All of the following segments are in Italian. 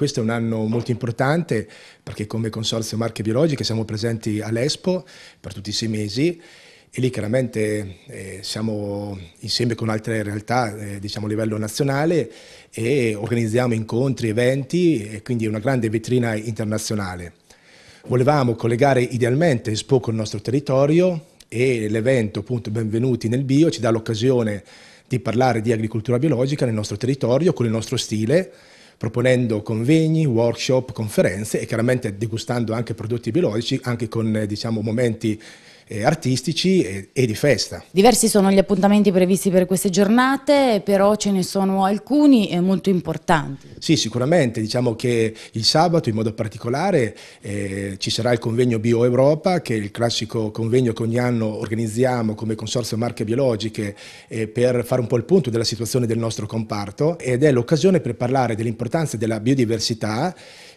Questo è un anno molto importante perché come Consorzio Marche Biologiche siamo presenti all'Expo per tutti i sei mesi e lì chiaramente eh, siamo insieme con altre realtà eh, diciamo a livello nazionale e organizziamo incontri, eventi e quindi è una grande vetrina internazionale. Volevamo collegare idealmente Expo con il nostro territorio e l'evento appunto Benvenuti nel Bio ci dà l'occasione di parlare di agricoltura biologica nel nostro territorio con il nostro stile proponendo convegni, workshop, conferenze e chiaramente degustando anche prodotti biologici, anche con eh, diciamo, momenti eh, artistici e, e, di festa. Diversi sono gli appuntamenti previsti per queste giornate, però ce ne sono alcuni eh, molto importanti. Sì, sicuramente, diciamo che il sabato in modo particolare eh, ci sarà il convegno Bio Europa, che è il classico convegno che ogni anno organizziamo come Consorzio Marche Biologiche eh, per fare un po' il punto della situazione del nostro comparto ed è l'occasione per parlare dell'importanza della biodiversità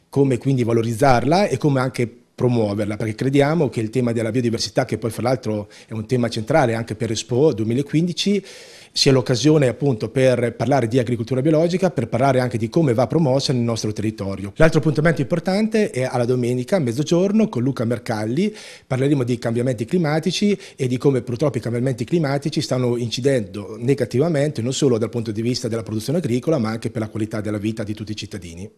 come quindi valorizzarla e come anche promuoverla, perché crediamo che il tema della biodiversità, che poi fra l'altro è un tema centrale anche per Expo 2015, sia l'occasione appunto per parlare di agricoltura biologica, per parlare anche di come va promossa nel nostro territorio. L'altro appuntamento importante è alla domenica a mezzogiorno con Luca Mercalli, parleremo di cambiamenti climatici e di come purtroppo i cambiamenti climatici stanno incidendo negativamente non solo dal punto di vista della produzione agricola ma anche per la qualità della vita di tutti i cittadini.